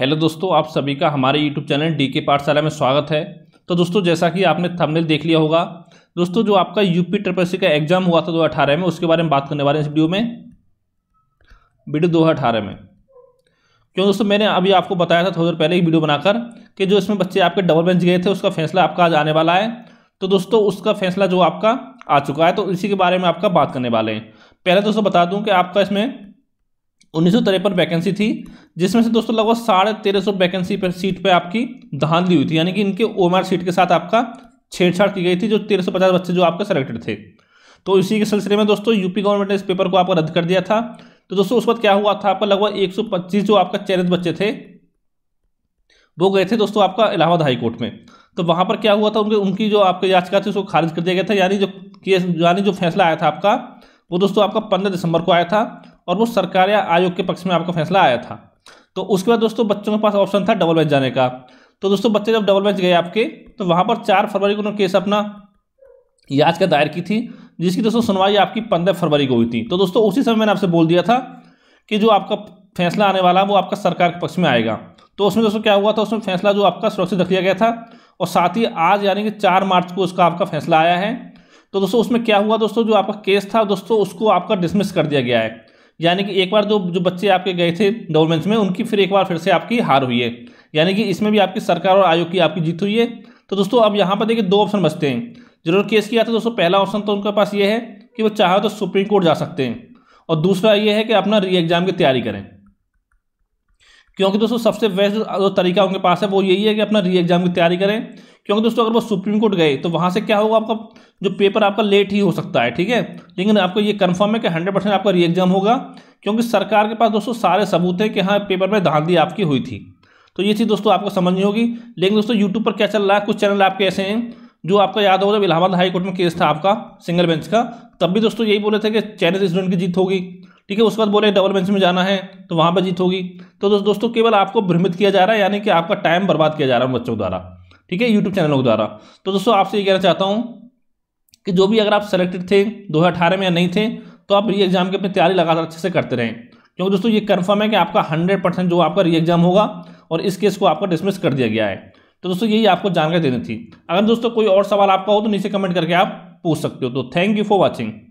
hello दोस्तों आप सभी का हमारे यूट्यूब चैनल डी के पाठशाला में स्वागत है तो दोस्तों जैसा कि आपने थंबनेल देख लिया होगा दोस्तों जो आपका यूपी ट्रिपल का एग्जाम हुआ था अठारह में उसके बारे में बात करने वाले हैं इस वीडियो में वीडियो अठारह में क्यों दोस्तों मैंने अभी आपको बताया था थोड़ी देर पहले एक वीडियो बनाकर कि जो इसमें बच्चे आपके डबल बेंच गए थे उसका फैसला आपका आज आने वाला है तो दोस्तों उसका फैसला जो आपका आ चुका है तो इसी के बारे में आपका बात करने वाले हैं पहले दोस्तों बता दूं कि आपका इसमें उन्नीस सौ वैकेंसी थी जिसमें से दोस्तों लगभग साढ़े तेरह सौ वैकेंसी पर सीट पे आपकी धांधली हुई थी यानी कि इनके ओम सीट के साथ आपका छेड़छाड़ की गई थी जो तेरह सौ पचास बच्चे जो आपके सेलेक्टेड थे तो इसी के सिलसिले में दोस्तों यूपी गवर्नमेंट ने इस पेपर को आपका रद्द कर दिया था तो दोस्तों उस वक्त क्या हुआ था आपका लगभग एक जो आपका चयनित बच्चे थे वो गए थे दोस्तों आपका इलाहाबाद हाईकोर्ट में तो वहाँ पर क्या हुआ था उनके उनकी जो आपकी याचिका थी उसको खारिज कर दिया गया था यानी जो केस यानी जो फैसला आया था आपका वो दोस्तों आपका पंद्रह दिसंबर को आया था और वो सरकार या आयोग के पक्ष में आपका फैसला आया था तो उसके बाद दोस्तों बच्चों के पास ऑप्शन था डबल बेंच जाने का तो दोस्तों बच्चे जब डबल बेंच गए आपके तो वहाँ पर चार फरवरी को उन्होंने केस अपना याचिका दायर की थी जिसकी दोस्तों सुनवाई आपकी पंद्रह फरवरी को हुई थी तो दोस्तों उसी समय मैंने आपसे बोल दिया था कि जो आपका फैसला आने वाला वो आपका सरकार के पक्ष में आएगा तो उसमें दोस्तों क्या हुआ था उसमें फैसला जो आपका सुरक्षित रख लिया गया था और साथ ही आज यानी कि चार मार्च को उसका आपका फैसला आया है तो दोस्तों उसमें क्या हुआ दोस्तों जो आपका केस था दोस्तों उसको आपका डिसमिस कर दिया गया है यानी कि एक बार जो जो बच्चे आपके गए थे गवर्नमेंट्स में उनकी फिर एक बार फिर से आपकी हार हुई है यानी कि इसमें भी आपकी सरकार और आयोग की आपकी जीत हुई है तो दोस्तों अब यहाँ पर देखिए दो ऑप्शन बचते हैं जरूर केस किया था दोस्तों पहला ऑप्शन तो उनके पास ये है कि वो चाहे तो सुप्रीम कोर्ट जा सकते हैं और दूसरा ये है कि अपना री एग्ज़ाम की तैयारी करें क्योंकि दोस्तों सबसे बेस्ट जो तरीका उनके पास है वो यही है कि अपना री एग्ज़ाम की तैयारी करें क्योंकि दोस्तों अगर वो सुप्रीम कोर्ट गए तो वहाँ से क्या होगा आपका जो पेपर आपका लेट ही हो सकता है ठीक है लेकिन आपको ये कन्फर्म है कि हंड्रेड परसेंट आपका री एग्जाम होगा क्योंकि सरकार के पास दोस्तों सारे सबूत हैं कि हाँ पेपर में धांधली आपकी हुई थी तो ये चीज़ दोस्तों आपको समझनी होगी लेकिन दोस्तों यूट्यूब पर क्या चल रहा है कुछ चैनल आपके ऐसे हैं जो आपका याद होगा जब इलाहाबाद हाईकोर्ट में केस था आपका सिंगल बेंच का तब भी दोस्तों यही बोले थे कि चाइनीज स्टूडेंट की जीत होगी ठीक है उसके बाद बोले डबल बेंच में जाना है तो वहाँ पर जीत होगी तो दोस्तों केवल आपको भ्रमित किया जा रहा है यानी कि आपका टाइम बर्बाद किया जा रहा है बच्चों द्वारा ठीक है यूट्यूब चैनलों के द्वारा तो दोस्तों आपसे ये कहना चाहता हूँ कि जो भी अगर आप सेलेक्टेड थे दो में या नहीं थे तो आप री एग्ज़ाम की अपनी तैयारी लगातार अच्छे से करते रहें क्योंकि दोस्तों ये कन्फर्म है कि आपका हंड्रेड परसेंट जो आपका री एग्ज़ाम होगा और इस केस को आपका डिसमिस कर दिया गया है तो दोस्तों यही आपको जानकारी देनी थी अगर दोस्तों कोई और सवाल आपका हो तो नीचे कमेंट करके आप पूछ सकते हो तो थैंक यू फॉर वॉचिंग